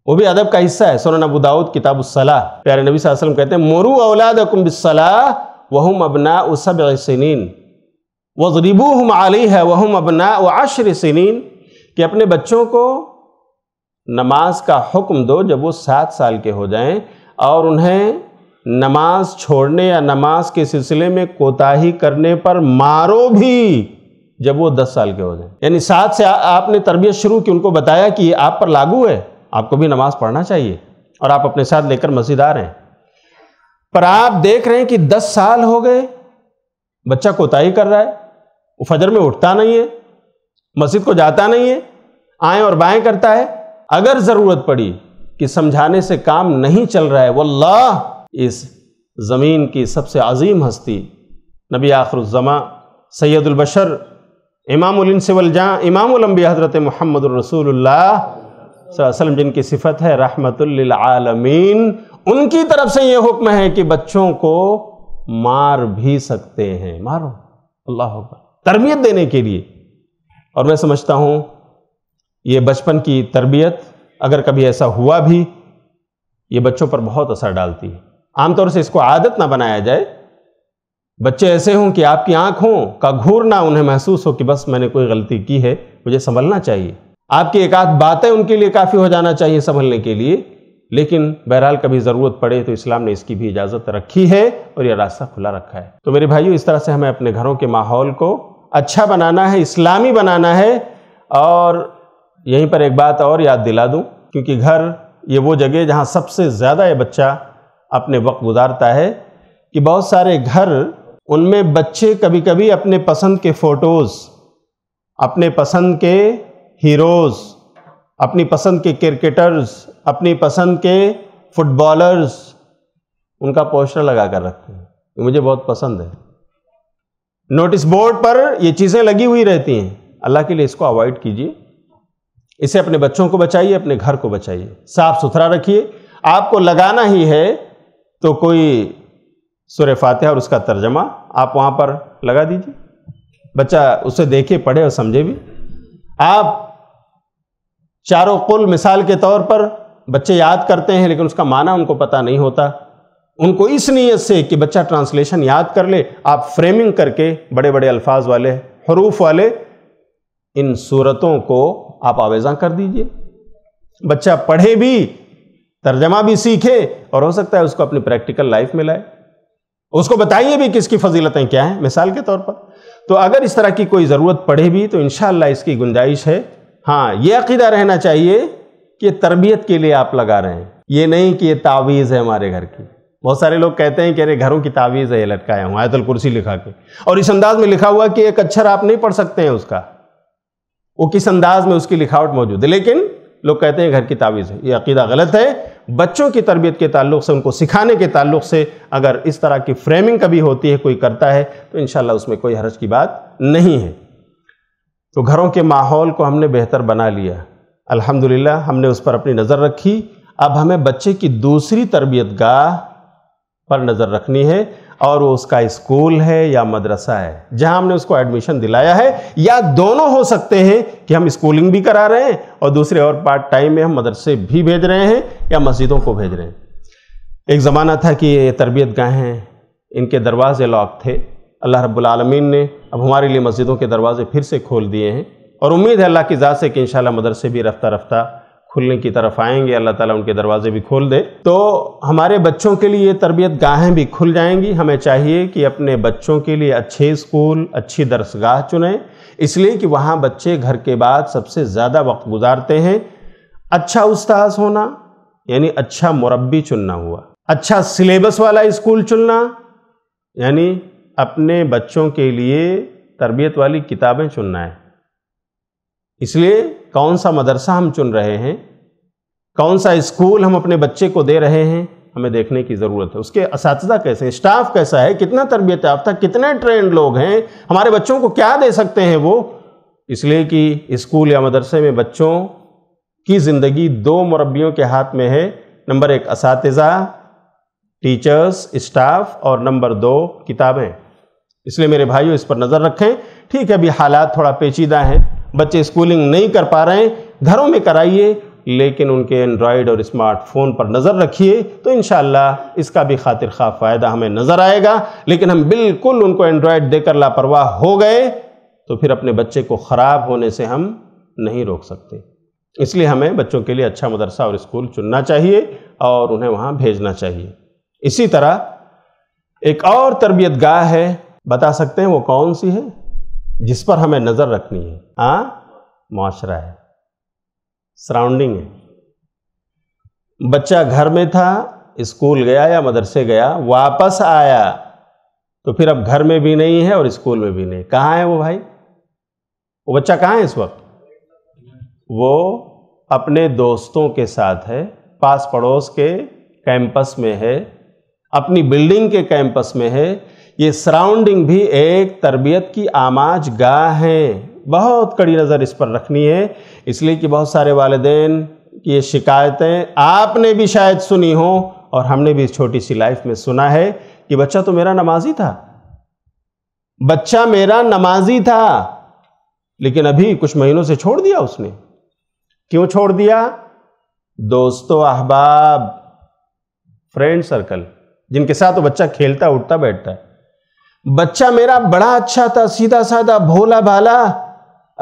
वो भी अदब का हिस्सा है सोना अबू दाऊद किताब उसला प्यारे नबी वसल्लम कहते हैं मोरू औलाद बिसला वहम अबना उसब सनिन वरीबू हम आली है वहम अबना व आशर सिनीन कि अपने बच्चों को नमाज का हुक्म दो जब वो सात साल के हो जाएं और उन्हें नमाज छोड़ने या नमाज के सिलसिले में कोताही करने पर मारो भी जब वो दस साल के हो जाए यानी सात से आ, आपने तरबियत शुरू की उनको बताया कि आप पर लागू है आपको भी नमाज पढ़ना चाहिए और आप अपने साथ लेकर मस्जिद आ रहे हैं पर आप देख रहे हैं कि दस साल हो गए बच्चा कोताही कर रहा है वो फजर में उठता नहीं है मस्जिद को जाता नहीं है आए और बाएं करता है अगर ज़रूरत पड़ी कि समझाने से काम नहीं चल रहा है अल्लाह इस ज़मीन की सबसे अजीम हस्ती नबी आखरुज़मा सैदुलबशर इमामसिवलजहाँ इमामबी हज़रत महमद वसल्लम जिनकी सिफत है रहमतुल्लामीन उनकी तरफ से ये हुक्म है कि बच्चों को मार भी सकते हैं मारो अल्लाह तरबियत देने के लिए और मैं समझता हूं ये बचपन की तरबियत अगर कभी ऐसा हुआ भी ये बच्चों पर बहुत असर डालती है आमतौर से इसको आदत ना बनाया जाए बच्चे ऐसे हों कि आपकी आंखों का घूर ना उन्हें महसूस हो कि बस मैंने कोई गलती की है मुझे संभलना चाहिए आपकी एक आध बातें उनके लिए काफ़ी हो जाना चाहिए संभलने के लिए लेकिन बहरहाल कभी ज़रूरत पड़े तो इस्लाम ने इसकी भी इजाज़त रखी है और यह रास्ता खुला रखा है तो मेरे भाइयों इस तरह से हमें अपने घरों के माहौल को अच्छा बनाना है इस्लामी बनाना है और यहीं पर एक बात और याद दिला दूं क्योंकि घर ये वो जगह जहां सबसे ज़्यादा ये बच्चा अपने वक्त गुजारता है कि बहुत सारे घर उनमें बच्चे कभी कभी अपने पसंद के फ़ोटोज़ अपने पसंद के हीरोज़ अपनी पसंद के क्रिकेटर्स अपनी पसंद के फुटबॉलर्स उनका पोस्टर लगा कर रखते हैं मुझे बहुत पसंद है नोटिस बोर्ड पर ये चीज़ें लगी हुई रहती हैं अल्लाह के लिए इसको अवॉइड कीजिए इसे अपने बच्चों को बचाइए अपने घर को बचाइए साफ सुथरा रखिए आपको लगाना ही है तो कोई सुर फातह और उसका तर्जमा आप वहाँ पर लगा दीजिए बच्चा उसे देखे पढ़े और समझे भी आप चारों कुल मिसाल के तौर पर बच्चे याद करते हैं लेकिन उसका माना उनको पता नहीं होता उनको इस नीयत से कि बच्चा ट्रांसलेशन याद कर ले आप फ्रेमिंग करके बड़े बड़े अल्फाज वाले हरूफ वाले इन सूरतों को आप आवेजा कर दीजिए बच्चा पढ़े भी तर्जमा भी सीखे और हो सकता है उसको अपनी प्रैक्टिकल लाइफ में लाए उसको बताइए भी किसकी फजीलतें क्या हैं मिसाल के तौर पर तो अगर इस तरह की कोई ज़रूरत पड़े भी तो इन इसकी गुंजाइश है हाँ ये अकीदा रहना चाहिए कि तरबियत के लिए आप लगा रहे हैं ये नहीं कि ये तावीज़ है हमारे घर की बहुत सारे लोग कहते हैं कि अरे घरों की तावीज़ है लटकाया हूँ आयतल कुर्सी लिखा के और इस अंदाज में लिखा हुआ कि एक अक्षर आप नहीं पढ़ सकते हैं उसका वो किस अंदाज में उसकी लिखावट मौजूद है लेकिन लोग कहते हैं घर की तावीज़ है ये अकीदा गलत है बच्चों की तरबियत के ताल्लुक से उनको सिखाने के ताल्लुक से अगर इस तरह की फ्रेमिंग कभी होती है कोई करता है तो इन उसमें कोई हरज की बात नहीं है तो घरों के माहौल को हमने बेहतर बना लिया अल्हम्दुलिल्लाह हमने उस पर अपनी नज़र रखी अब हमें बच्चे की दूसरी तरबियत गाह पर नज़र रखनी है और वो उसका स्कूल है या मदरसा है जहां हमने उसको एडमिशन दिलाया है या दोनों हो सकते हैं कि हम स्कूलिंग भी करा रहे हैं और दूसरे और पार्ट टाइम में हम मदरसे भी भेज रहे हैं या मस्जिदों को भेज रहे हैं एक ज़माना था कि ये तरबियत गाहें हैं इनके दरवाजे लॉक थे अल्लाह रब्बुल ने अब हमारे लिए मस्जिदों के दरवाजे फिर से खोल दिए हैं और उम्मीद है अल्लाह की ज़ात से कि इन मदरसे भी रफ्ता रफ्ता खुलने की तरफ आएंगे अल्लाह ताला उनके दरवाजे भी खोल दे तो हमारे बच्चों के लिए तरबियत गाहें भी खुल जाएंगी हमें चाहिए कि अपने बच्चों के लिए अच्छे स्कूल अच्छी दरसगाह चुनें इसलिए कि वहाँ बच्चे घर के बाद सबसे ज़्यादा वक्त गुजारते हैं अच्छा उस्ताद होना यानी अच्छा मुरबी चुनना हुआ अच्छा सिलेबस वाला स्कूल चुनना यानी अपने बच्चों के लिए तरबियत वाली किताबें चुनना है इसलिए कौन सा मदरसा हम चुन रहे हैं कौन सा स्कूल हम अपने बच्चे को दे रहे हैं हमें देखने की ज़रूरत है उसके इस कैसे हैं स्टाफ कैसा है कितना तरबियत याफ्ता कितने ट्रेंड लोग हैं हमारे बच्चों को क्या दे सकते हैं वो इसलिए कि स्कूल या मदरसे में बच्चों की ज़िंदगी दो मुरबियों के हाथ में है नंबर एक इस टीचर्स स्टाफ और नंबर दो किताबें इसलिए मेरे भाइयों इस पर नज़र रखें ठीक है अभी हालात थोड़ा पेचीदा हैं बच्चे स्कूलिंग नहीं कर पा रहे हैं घरों में कराइए लेकिन उनके एंड्रॉयड और स्मार्टफोन पर नज़र रखिए तो इन इसका भी खातिर खा फ़ायदा हमें नज़र आएगा लेकिन हम बिल्कुल उनको एंड्रॉयड देकर लापरवाह हो गए तो फिर अपने बच्चे को ख़राब होने से हम नहीं रोक सकते इसलिए हमें बच्चों के लिए अच्छा मदरसा और स्कूल चुनना चाहिए और उन्हें वहाँ भेजना चाहिए इसी तरह एक और तरबियत गाह है बता सकते हैं वो कौन सी है जिस पर हमें नज़र रखनी है हाँ माशरा है सराउंडिंग है बच्चा घर में था स्कूल गया या मदरसे गया वापस आया तो फिर अब घर में भी नहीं है और स्कूल में भी नहीं कहाँ है वो भाई वो बच्चा कहाँ है इस वक्त वो अपने दोस्तों के साथ है पास पड़ोस के कैंपस में है अपनी बिल्डिंग के कैंपस में है ये सराउंडिंग भी एक तरबियत की आमाज गाह है बहुत कड़ी नज़र इस पर रखनी है इसलिए कि बहुत सारे वालदेन की ये शिकायतें आपने भी शायद सुनी हो और हमने भी छोटी सी लाइफ में सुना है कि बच्चा तो मेरा नमाजी था बच्चा मेरा नमाजी था लेकिन अभी कुछ महीनों से छोड़ दिया उसने क्यों छोड़ दिया दोस्तों अहबाब फ्रेंड सर्कल जिनके साथ वो बच्चा खेलता उठता बैठता है बच्चा मेरा बड़ा अच्छा था सीधा साधा भोला भाला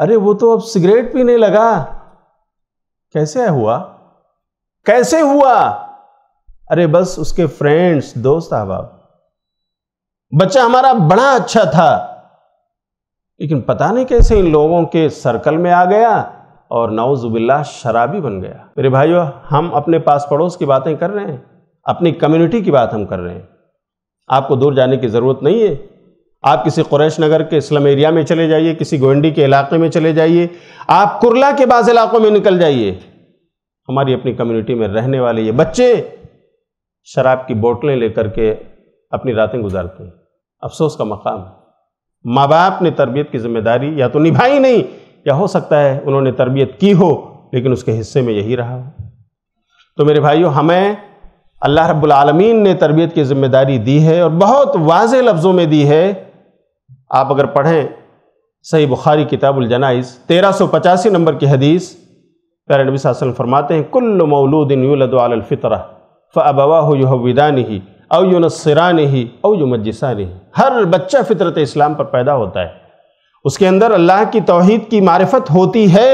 अरे वो तो अब सिगरेट पीने लगा कैसे हुआ कैसे हुआ अरे बस उसके फ्रेंड्स दोस्त अहबाब बच्चा हमारा बड़ा अच्छा था लेकिन पता नहीं कैसे इन लोगों के सर्कल में आ गया और नाउजुबिल्ला शराबी बन गया मेरे भाइयों हम अपने पास पड़ोस की बातें कर रहे हैं अपनी कम्युनिटी की बात हम कर रहे हैं आपको दूर जाने की ज़रूरत नहीं है आप किसी कुरैश नगर के इस्लाम एरिया में चले जाइए किसी गोंडी के इलाके में चले जाइए आप कुरला के बाज़ इलाक़ों में निकल जाइए हमारी अपनी कम्युनिटी में रहने वाले ये बच्चे शराब की बोतलें लेकर के अपनी रातें गुजारते हैं अफसोस का मकाम माँ बाप ने तरबियत की जिम्मेदारी या तो निभाई नहीं या हो सकता है उन्होंने तरबियत की हो लेकिन उसके हिस्से में यही रहा हो तो मेरे भाइयों हमें अल्लाह रब्बुल आलमीन ने तरबियत की ज़िम्मेदारी दी है और बहुत वाज लफ्ज़ों में दी है आप अगर पढ़ें सही बुखारी किताबुल जनाइस तेरह सौ पचासी नंबर की हदीस प्यारे नबी सासन फरमाते हैं कुल मौलूदिन यूलदफ़ितर फ़बवा युहविदान ही अव युनसरान ही अव ही हर बच्चा फितरत इस्लाम पर पैदा होता है उसके अंदर अल्लाह की तोहद की मारफत होती है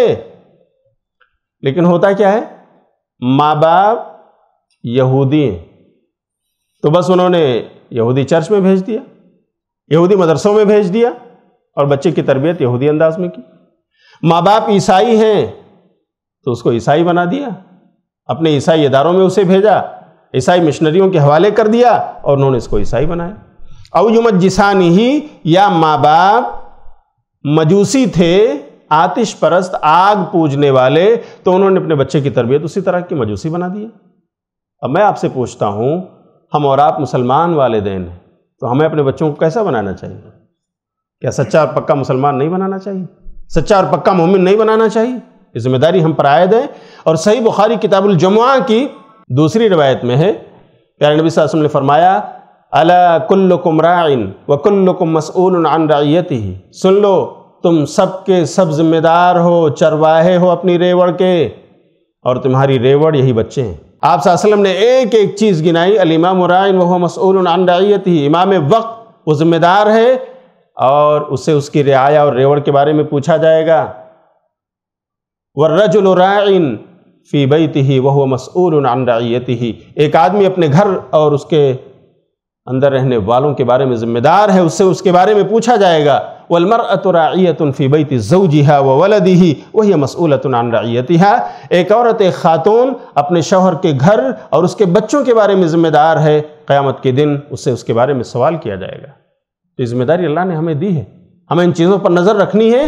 लेकिन होता क्या है माँ बाप यहूदी हैं तो बस उन्होंने यहूदी चर्च में भेज दिया यहूदी मदरसों में भेज दिया और बच्चे की तरबियत यहूदी अंदाज में की माँ बाप ईसाई हैं तो उसको ईसाई बना दिया अपने ईसाई इदारों में उसे भेजा ईसाई मिशनरियों के हवाले कर दिया और उन्होंने इसको ईसाई बनाया अवयुमत जिसान ही या माँ बाप मजूसी थे आतिश परस्त आग पूजने वाले तो उन्होंने अपने बच्चे की तरबियत उसी तरह की मजूसी बना दी अब मैं आपसे पूछता हूं हम और आप मुसलमान वाले देन हैं तो हमें अपने बच्चों को कैसा बनाना चाहिए क्या सच्चा और पक्का मुसलमान नहीं बनाना चाहिए सच्चा और पक्का मोमिन नहीं बनाना चाहिए ये जिम्मेदारी हम पर आयद है और सही बुखारी किताबुल जमुआ की दूसरी रवायत में है प्यारे नबी वसल्लम ने फरमाया अला कुल्लुकुम राइन व कुल्लुकुम मसऊल अन रैयती ही सुन लो तुम सब के सब जिम्मेदार हो चरवाहे हो अपनी रेवड़ के और तुम्हारी रेवड़ यही बच्चे हैं आप वसल्लम ने एक एक चीज़ गिनाई अलीमाम रायन वह अनदायत ही इमाम वक्त वो ज़िम्मेदार है और उसे उसकी रियाया और रेवड़ के बारे में पूछा जाएगा वर्रजुल रजुलराइन फ़ी बैत ही वह अनदायत ही एक आदमी अपने घर और उसके अंदर रहने वालों के बारे में ज़िम्मेदार है उससे उसके बारे में पूछा जाएगा वलमर अतरायतफ़ी बैत वही मसूलतन एक औरत एक ख़ातून अपने शोहर के घर और उसके बच्चों के बारे में ज़िम्मेदार है क़्यामत के दिन उससे उसके बारे में सवाल किया जाएगा तो ज़िम्मेदारी अल्लाह ने हमें दी है हमें इन चीज़ों पर नज़र रखनी है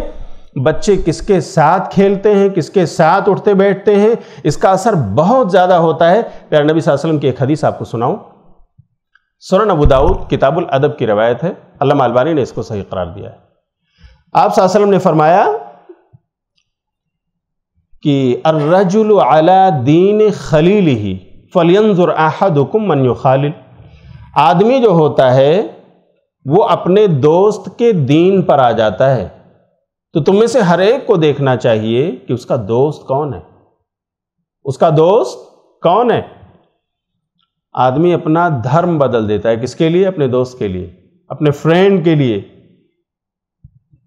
बच्चे किसके साथ खेलते हैं किसके साथ उठते बैठते हैं इसका असर बहुत ज़्यादा होता है प्यार नबी वसल्लम की एक हदीस आपको सुनाऊँ सुरन अबू दाऊद किताबुल अदब की रवायत है अल्लाह अलबानी ने इसको सही करार दिया है आप सासलम ने फरमाया कि अर्रजुल अला दीन खलील ही फलियंजुर आहद हुकुम खालिल आदमी जो होता है वो अपने दोस्त के दीन पर आ जाता है तो तुम में से हर एक को देखना चाहिए कि उसका दोस्त कौन है उसका दोस्त कौन है आदमी अपना धर्म बदल देता है किसके लिए अपने दोस्त के लिए अपने फ्रेंड के लिए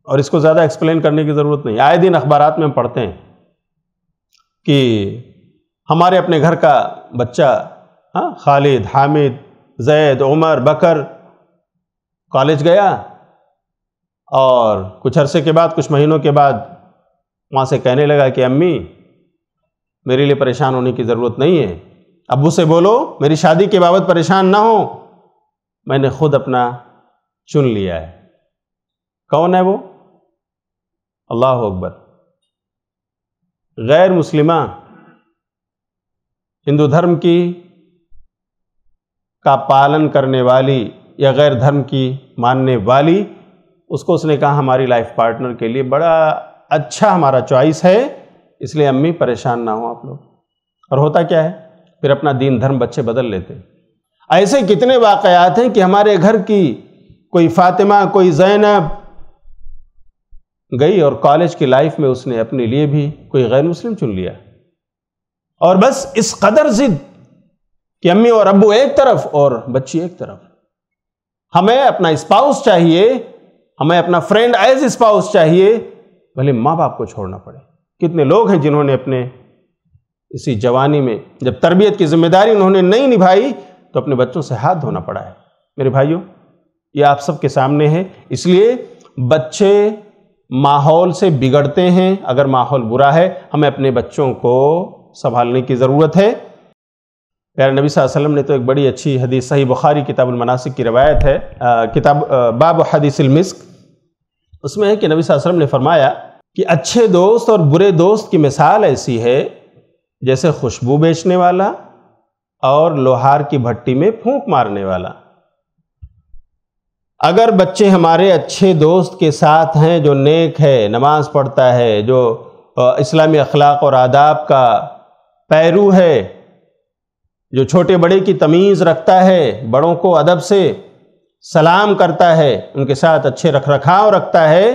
और इसको ज़्यादा एक्सप्लेन करने की ज़रूरत नहीं आए दिन अखबार में हम पढ़ते हैं कि हमारे अपने घर का बच्चा हाँ खालिद हामिद जैद उमर बकर कॉलेज गया और कुछ अरसे के बाद कुछ महीनों के बाद वहाँ से कहने लगा कि अम्मी मेरे लिए परेशान होने की ज़रूरत नहीं है अबू से बोलो मेरी शादी के बाबत परेशान ना हो मैंने खुद अपना चुन लिया है कौन है वो अल्लाह अकबर गैर मुस्लिमा हिंदू धर्म की का पालन करने वाली या गैर धर्म की मानने वाली उसको उसने कहा हमारी लाइफ पार्टनर के लिए बड़ा अच्छा हमारा चॉइस है इसलिए अम्मी परेशान ना हो आप लोग और होता क्या है फिर अपना दीन धर्म बच्चे बदल लेते ऐसे कितने वाकयात हैं कि हमारे घर की कोई फातिमा कोई जैनब गई और कॉलेज की लाइफ में उसने अपने लिए भी कोई गैर मुस्लिम चुन लिया और बस इस कदर जिद कि अम्मी और अबू एक तरफ और बच्ची एक तरफ हमें अपना स्पाउस चाहिए हमें अपना फ्रेंड एज स्पाउस चाहिए भले माँ बाप को छोड़ना पड़े कितने लोग हैं जिन्होंने अपने इसी जवानी में जब तरबियत की जिम्मेदारी उन्होंने नहीं निभाई तो अपने बच्चों से हाथ धोना पड़ा है मेरे भाइयों ये आप सबके सामने है इसलिए बच्चे माहौल से बिगड़ते हैं अगर माहौल बुरा है हमें अपने बच्चों को संभालने की ज़रूरत है प्यारे नबी वसल्लम ने तो एक बड़ी अच्छी हदीस सही बुखारी किताबुल मनासिक की रवायत है आ, किताब बाब हदीसिल मिस्क उसमें है कि नबी वसल्लम ने फरमाया कि अच्छे दोस्त और बुरे दोस्त की मिसाल ऐसी है जैसे खुशबू बेचने वाला और लोहार की भट्टी में फूंक मारने वाला अगर बच्चे हमारे अच्छे दोस्त के साथ हैं जो नेक है नमाज़ पढ़ता है जो इस्लामी अखलाक और आदाब का पैरू है जो छोटे बड़े की तमीज़ रखता है बड़ों को अदब से सलाम करता है उनके साथ अच्छे रख रखाव रखता है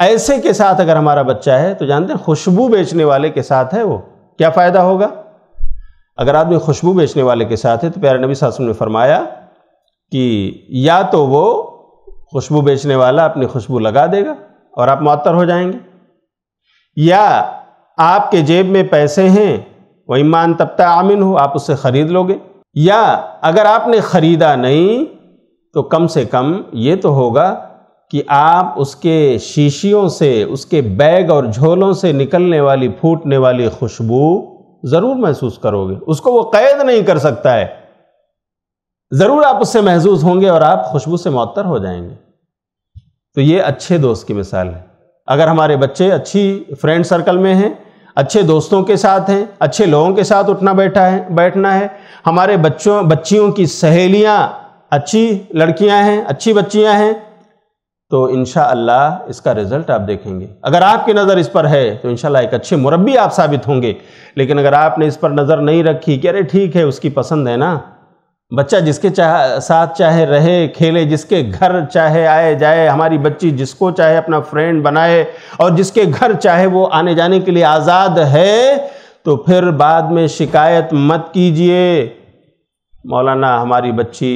ऐसे के साथ अगर हमारा बच्चा है तो जानते हैं खुशबू बेचने वाले के साथ है वो क्या फ़ायदा होगा अगर आदमी खुशबू बेचने वाले के साथ है तो प्यारे नबी सासम ने फरमाया कि या तो वो खुशबू बेचने वाला अपनी खुशबू लगा देगा और आप मअतर हो जाएंगे या आपके जेब में पैसे हैं वो ईमान तक आमिन हो आप उससे ख़रीद लोगे या अगर आपने ख़रीदा नहीं तो कम से कम ये तो होगा कि आप उसके शीशियों से उसके बैग और झोलों से निकलने वाली फूटने वाली खुशबू ज़रूर महसूस करोगे उसको वो कैद नहीं कर सकता है ज़रूर आप उससे महसूस होंगे और आप खुशबू से मअतर हो जाएंगे तो ये अच्छे दोस्त की मिसाल है अगर हमारे बच्चे अच्छी फ्रेंड सर्कल में हैं अच्छे दोस्तों के साथ हैं अच्छे लोगों के साथ उठना बैठा है बैठना है हमारे बच्चों बच्चियों की सहेलियाँ अच्छी लड़कियाँ हैं अच्छी बच्चियाँ हैं तो इन अल्लाह इसका रिज़ल्ट आप देखेंगे अगर आपकी नज़र इस पर है तो इन एक अच्छे मुरबी आप साबित होंगे लेकिन अगर आपने इस पर नज़र नहीं रखी कि अरे ठीक है उसकी पसंद है ना बच्चा जिसके चाह साथ चाहे रहे खेले जिसके घर चाहे आए जाए हमारी बच्ची जिसको चाहे अपना फ्रेंड बनाए और जिसके घर चाहे वो आने जाने के लिए आज़ाद है तो फिर बाद में शिकायत मत कीजिए मौलाना हमारी बच्ची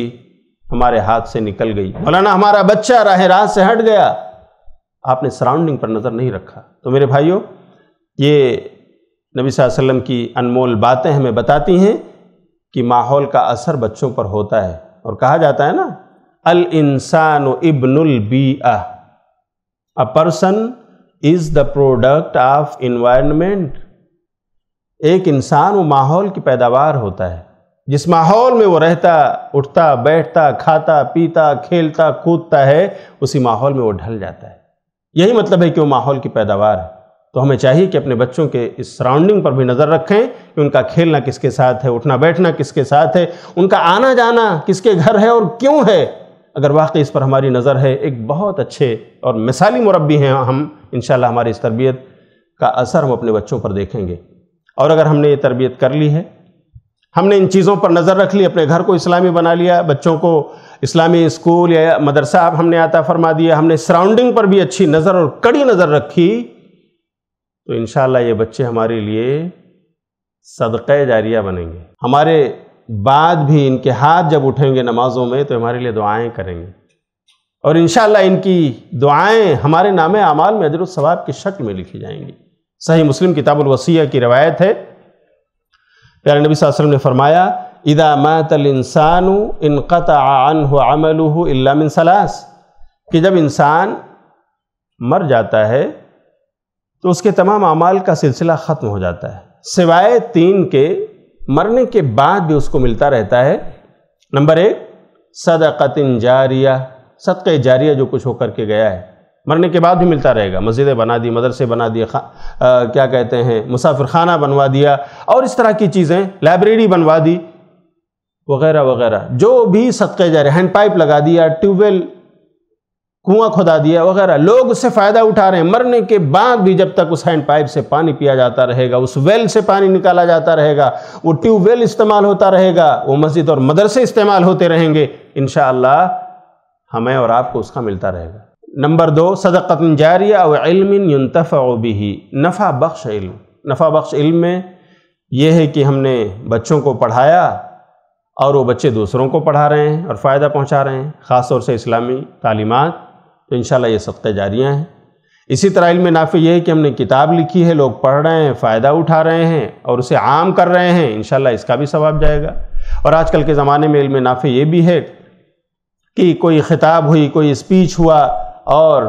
हमारे हाथ से निकल गई मौलाना हमारा बच्चा राह रात से हट गया आपने सराउंडिंग पर नज़र नहीं रखा तो मेरे भाइयों ये नबी वसल्लम की अनमोल बातें हमें बताती हैं कि माहौल का असर बच्चों पर होता है और कहा जाता है ना अल इंसान इबनुल बी a person is the product of environment एक इंसान वो माहौल की पैदावार होता है जिस माहौल में वो रहता उठता बैठता खाता पीता खेलता कूदता है उसी माहौल में वो ढल जाता है यही मतलब है कि वो माहौल की पैदावार है तो हमें चाहिए कि अपने बच्चों के इस सराउंडिंग पर भी नज़र रखें कि उनका खेलना किसके साथ है उठना बैठना किसके साथ है उनका आना जाना किसके घर है और क्यों है अगर वाकई इस पर हमारी नज़र है एक बहुत अच्छे और मिसाली मुरबी हैं हम इन हमारी इस तरबियत का असर हम अपने बच्चों पर देखेंगे और अगर हमने ये तरबियत कर ली है हमने इन चीज़ों पर नज़र रख ली अपने घर को इस्लामी बना लिया बच्चों को इस्लामी स्कूल या मदरसा हमने आता फरमा दिया हमने सराउंडिंग पर भी अच्छी नज़र और कड़ी नज़र रखी तो इन ये बच्चे हमारे लिए सदक़ जारिया बनेंगे हमारे बाद भी इनके हाथ जब उठेंगे नमाज़ों में तो हमारे लिए दुआएं करेंगे और इन इनकी दुआएं हमारे नाम अमाल में अजरसवाब की शक्ल में लिखी जाएंगी सही मुस्लिम किताबुलवसिया की रवायत है प्यारे नबी वसल्लम ने फरमाया इदा मातल इंसानु इन हो अमल हो इलामिनसलास कि जब इंसान मर जाता है तो उसके तमाम अमाल का सिलसिला ख़त्म हो जाता है सिवाय तीन के मरने के बाद भी उसको मिलता रहता है नंबर एक सदाकतिन जारिया सदक़ जारिया जो कुछ होकर के गया है मरने के बाद भी मिलता रहेगा मस्जिदें बना दी मदरसे बना दिए क्या कहते हैं मुसाफिर खाना बनवा दिया और इस तरह की चीज़ें लाइब्रेरी बनवा दी वगैरह वगैरह जो भी सदक़ जारिया हैंड पाइप लगा दिया ट्यूबवेल कुआं खोदा दिया वगैरह लोग उससे फ़ायदा उठा रहे हैं मरने के बाद भी जब तक उस हैंड पाइप से पानी पिया जाता रहेगा उस वेल से पानी निकाला जाता रहेगा वो ट्यूब वेल इस्तेमाल होता रहेगा वो मस्जिद और मदरसे इस्तेमाल होते रहेंगे इन हमें और आपको उसका मिलता रहेगा नंबर दो सदक़त जारिया और इल्मिन युनतफ़ा भी नफ़ा बख्श इल्म नफ़ा बख्श इल्म में यह है कि हमने बच्चों को पढ़ाया और वो बच्चे दूसरों को पढ़ा रहे हैं और फ़ायदा पहुंचा रहे हैं ख़ास तौर से इस्लामी तालीमत तो इन ये सख्त जारियाँ हैं इसी तरह इल्म नाफ़ ये है कि हमने किताब लिखी है लोग पढ़ रहे हैं फ़ायदा उठा रहे हैं और उसे आम कर रहे हैं इन इसका भी सवाब जाएगा और आजकल के ज़माने में इल्म नाफ़ ये भी है कि कोई ख़िताब हुई कोई स्पीच हुआ और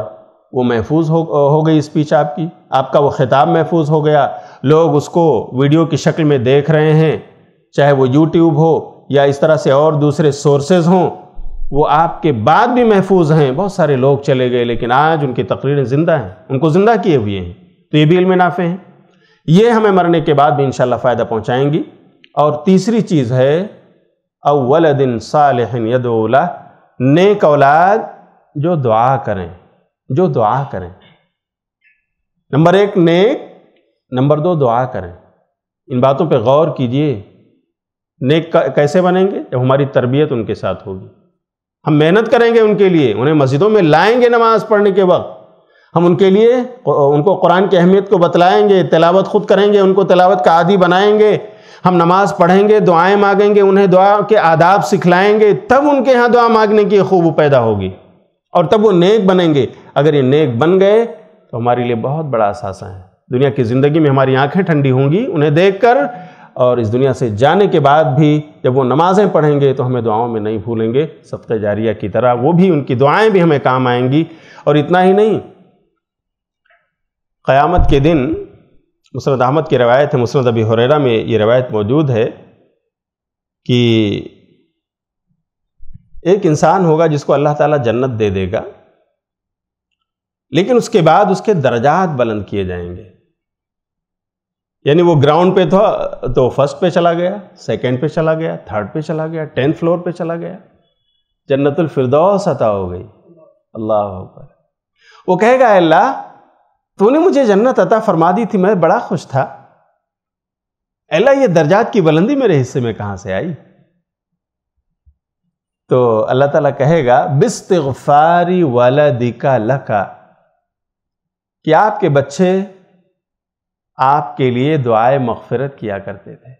वो महफूज हो हो गई स्पीच आपकी आपका वो ख़िताब महफूज हो गया लोग उसको वीडियो की शक्ल में देख रहे हैं चाहे वो यूट्यूब हो या इस तरह से और दूसरे सोर्सेज हों वो आपके बाद भी महफूज हैं बहुत सारे लोग चले गए लेकिन आज उनकी तकरीरें ज़िंदा हैं उनको ज़िंदा किए हुए हैं तो ये भी इल्म नाफ़े हैं ये हमें मरने के बाद भी इन फ़ायदा पहुँचाएँगी और तीसरी चीज़ है अवल दिन साल यदोला नेक औलाद जो दुआ करें जो दुआ करें नंबर एक नेक नंबर दो दुआ करें इन बातों पे गौर कीजिए नेक कैसे बनेंगे जब हमारी तरबियत उनके साथ होगी हम मेहनत करेंगे उनके लिए उन्हें मस्जिदों में लाएंगे नमाज पढ़ने के वक्त हम उनके लिए उनको कुरान की अहमियत को बतलाएंगे तलावत खुद करेंगे उनको तलावत का आदि बनाएंगे हम नमाज पढ़ेंगे दुआएं मांगेंगे उन्हें दुआ के आदाब सिखलाएंगे तब उनके यहाँ दुआ मांगने की खूब पैदा होगी और तब वो नेक बनेंगे अगर ये नेक बन गए तो हमारे लिए बहुत बड़ा असासा है दुनिया की ज़िंदगी में हमारी आंखें ठंडी होंगी उन्हें देखकर और इस दुनिया से जाने के बाद भी जब वो नमाज़ें पढ़ेंगे तो हमें दुआओं में नहीं भूलेंगे सबका जारिया की तरह वो भी उनकी दुआएं भी हमें काम आएंगी और इतना ही नहीं क़यामत के दिन मुसरत अहमद की रवायत है मुसरत अबी हुरेरा में ये रवायत मौजूद है कि एक इंसान होगा जिसको अल्लाह ताला जन्नत दे देगा लेकिन उसके बाद उसके दर्जात बुलंद किए जाएंगे यानी वो ग्राउंड पे था तो फर्स्ट पे चला गया सेकंड पे चला गया थर्ड पे चला गया टेंथ फ्लोर पे चला गया जन्नतुल फिरदौस अता हो गई अल्लाह अकबर वो कहेगा अल्लाह तूने मुझे जन्नत अता फरमा दी थी मैं बड़ा खुश था अल्लाह ये दर्जात की बुलंदी मेरे हिस्से में कहाँ से आई तो अल्लाह ताला कहेगा बिस्तफारी वाला दिका लका कि आपके बच्चे आपके लिए दुआए मगफरत किया करते थे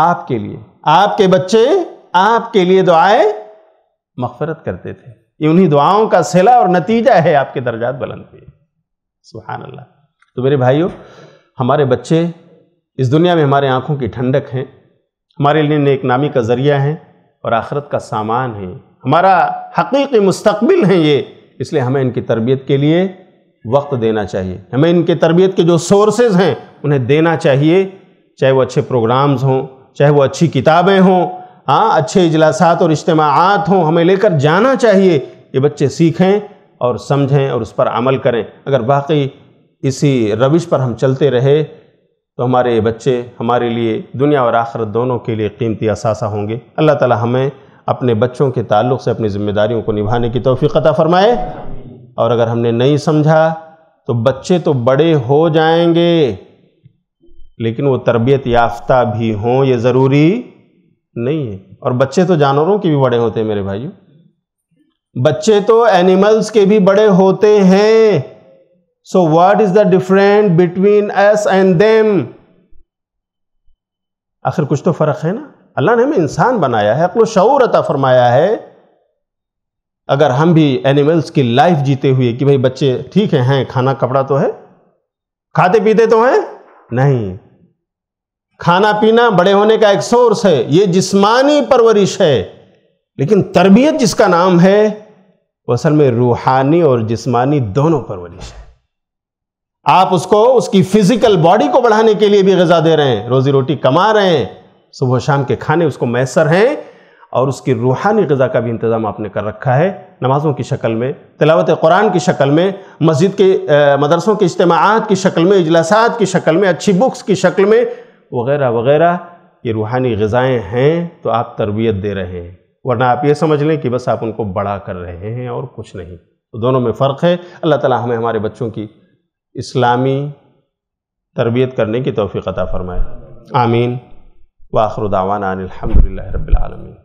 आपके लिए आपके बच्चे आपके लिए दुआए मगफरत करते थे ये उन्हीं दुआओं का सिला और नतीजा है आपके दर्जात बुलंद हुए सुहान अल्लाह तो मेरे भाइयों हमारे बच्चे इस दुनिया में हमारे आँखों की ठंडक हैं हमारे लिए नेक नामी का ज़रिया है और आखरत का सामान है हमारा हकीकी मुस्तबिल हैं ये इसलिए हमें इनकी तरबियत के लिए वक्त देना चाहिए हमें इनके तरबियत के जो सोर्सेज हैं उन्हें देना चाहिए चाहे वो अच्छे प्रोग्राम्स हों चाहे वो अच्छी किताबें हों हाँ अच्छे इजलासात और इज्तमात हों हमें लेकर जाना चाहिए ये बच्चे सीखें और समझें और उस पर अमल करें अगर वाकई इसी रविश पर हम चलते रहे तो हमारे बच्चे हमारे लिए दुनिया और आखरत दोनों के लिए कीमती असासा होंगे अल्लाह ताला हमें अपने बच्चों के ताल्लुक से अपनी ज़िम्मेदारियों को निभाने की तोफ़ी फ़रमाए और अगर हमने नहीं समझा तो बच्चे तो बड़े हो जाएंगे लेकिन वो तरबियत याफ्ता भी हों ये ज़रूरी नहीं है और बच्चे तो जानवरों के भी बड़े होते हैं मेरे भाइयों बच्चे तो एनिमल्स के भी बड़े होते हैं so what is the different between us and them आखिर कुछ तो फ़र्क है ना अल्लाह ने हमें इंसान बनाया है अक्ल शऊर अता फरमाया है अगर हम भी एनिमल्स की लाइफ जीते हुए कि भाई बच्चे ठीक हैं हैं खाना कपड़ा तो है खाते पीते तो हैं नहीं खाना पीना बड़े होने का एक सोर्स है ये जिस्मानी परवरिश है लेकिन तरबियत जिसका नाम है वो असल में रूहानी और जिस्मानी दोनों परवरिश है आप उसको उसकी फिजिकल बॉडी को बढ़ाने के लिए भी गजा दे रहे हैं रोजी रोटी कमा रहे हैं सुबह शाम के खाने उसको मैसर हैं और उसकी रूहानी गज़ा का भी इंतज़ाम आपने कर रखा है नमाज़ों की शक्ल में तलावत कुरान की शक्ल में मस्जिद के मदरसों के इज्तमात की शक्ल में इजलासात की शक्ल में अच्छी बुक्स की शक्ल में वगैरह वगैरह ये रूहानी गज़ाएँ हैं तो आप तरबियत दे रहे हैं वरना आप ये समझ लें कि बस आप उनको बड़ा कर रहे हैं और कुछ नहीं तो दोनों में फ़र्क है अल्लाह ताला हमें हमारे बच्चों की इस्लामी तरबियत करने की तोफ़ी अता फ़रमाए आमीन वाखरुदावान अनिलहमदिल्ला रबालमीन